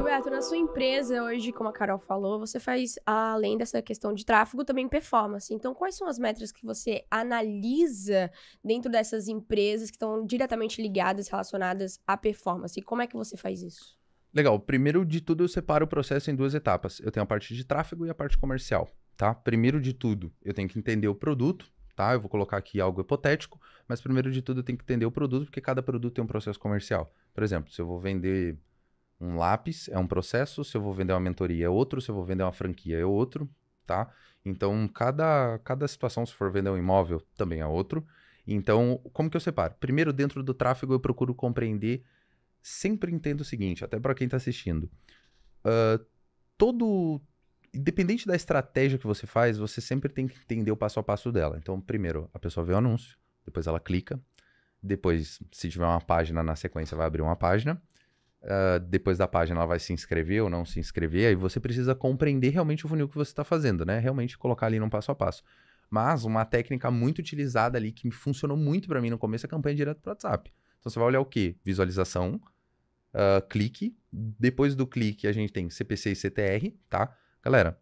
Gilberto, na sua empresa hoje, como a Carol falou, você faz, além dessa questão de tráfego, também performance. Então, quais são as métricas que você analisa dentro dessas empresas que estão diretamente ligadas, relacionadas à performance? E como é que você faz isso? Legal. Primeiro de tudo, eu separo o processo em duas etapas. Eu tenho a parte de tráfego e a parte comercial, tá? Primeiro de tudo, eu tenho que entender o produto, tá? Eu vou colocar aqui algo hipotético, mas primeiro de tudo, eu tenho que entender o produto, porque cada produto tem um processo comercial. Por exemplo, se eu vou vender um lápis é um processo, se eu vou vender uma mentoria é outro, se eu vou vender uma franquia é outro, tá? Então, cada, cada situação, se for vender um imóvel, também é outro. Então, como que eu separo? Primeiro, dentro do tráfego, eu procuro compreender. Sempre entendo o seguinte, até para quem está assistindo. Uh, todo. Independente da estratégia que você faz, você sempre tem que entender o passo a passo dela. Então, primeiro, a pessoa vê o anúncio, depois ela clica, depois, se tiver uma página na sequência, vai abrir uma página. Uh, depois da página ela vai se inscrever ou não se inscrever, aí você precisa compreender realmente o funil que você está fazendo, né? Realmente colocar ali num passo a passo. Mas uma técnica muito utilizada ali que funcionou muito para mim no começo é a campanha direto para WhatsApp. Então você vai olhar o que Visualização, uh, clique. Depois do clique a gente tem CPC e CTR, tá? Galera,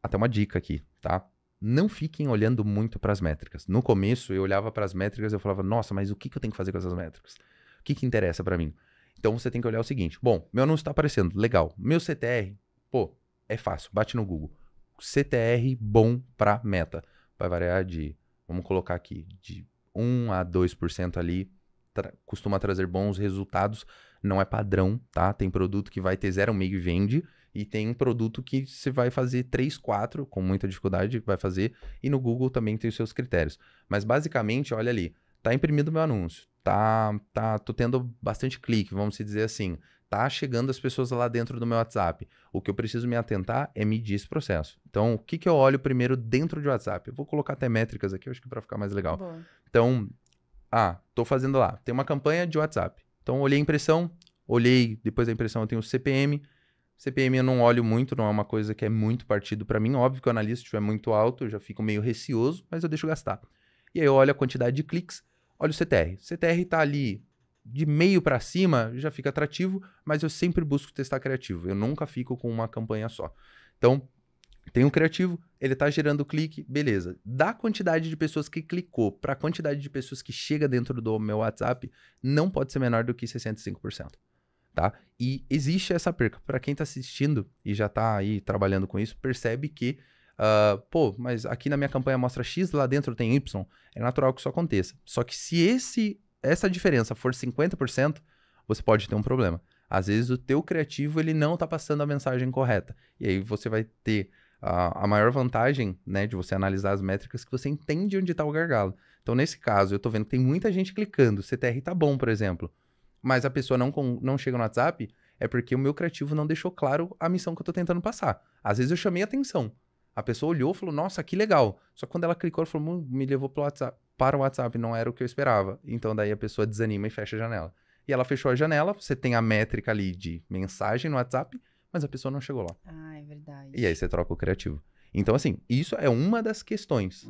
até uma dica aqui, tá? Não fiquem olhando muito para as métricas. No começo eu olhava para as métricas e eu falava, nossa, mas o que, que eu tenho que fazer com essas métricas? O que, que interessa para mim? Então você tem que olhar o seguinte: bom, meu anúncio está aparecendo, legal. Meu CTR, pô, é fácil, bate no Google. CTR bom para meta. Vai variar de, vamos colocar aqui, de 1 a 2% ali, tra costuma trazer bons resultados. Não é padrão, tá? Tem produto que vai ter zero meio e vende, e tem produto que você vai fazer 3, 4, com muita dificuldade, vai fazer, e no Google também tem os seus critérios. Mas basicamente, olha ali, tá imprimido meu anúncio, tá, tá, tô tendo bastante clique, vamos dizer assim. Tá chegando as pessoas lá dentro do meu WhatsApp. O que eu preciso me atentar é medir esse processo. Então, o que, que eu olho primeiro dentro de WhatsApp? Eu vou colocar até métricas aqui, acho que para ficar mais legal. Boa. Então, ah, tô fazendo lá. Tem uma campanha de WhatsApp. Então, olhei a impressão, olhei, depois da impressão eu tenho o CPM. CPM eu não olho muito, não é uma coisa que é muito partido para mim. Óbvio que o analista estiver muito alto, eu já fico meio receoso, mas eu deixo gastar. E aí eu olho a quantidade de cliques Olha o CTR. CTR está ali de meio para cima, já fica atrativo, mas eu sempre busco testar criativo. Eu nunca fico com uma campanha só. Então, tem um criativo, ele está gerando clique, beleza. Da quantidade de pessoas que clicou para a quantidade de pessoas que chega dentro do meu WhatsApp, não pode ser menor do que 65%. Tá? E existe essa perca. Para quem está assistindo e já está aí trabalhando com isso, percebe que Uh, pô, mas aqui na minha campanha mostra X, lá dentro tem Y. É natural que isso aconteça. Só que se esse essa diferença for 50%, você pode ter um problema. Às vezes o teu criativo ele não está passando a mensagem correta. E aí você vai ter a, a, maior vantagem né, de você analisar as métricas que você entende onde está o gargalo. Então, nesse caso, eu estou vendo que tem muita gente clicando. CTR tá bom, por exemplo. Mas a pessoa não, não chega no WhatsApp, é porque o meu criativo não deixou claro a missão que eu estou tentando passar. Às vezes eu chamei atenção, a pessoa olhou e falou, nossa, que legal. Só que quando ela clicou, ela falou, me levou WhatsApp, para o WhatsApp, não era o que eu esperava. Então daí a pessoa desanima e fecha a janela. E ela fechou a janela, você tem a métrica ali de mensagem no WhatsApp, mas a pessoa não chegou lá. Ah, é verdade. E aí você troca o criativo. Então, assim, isso é uma das questões.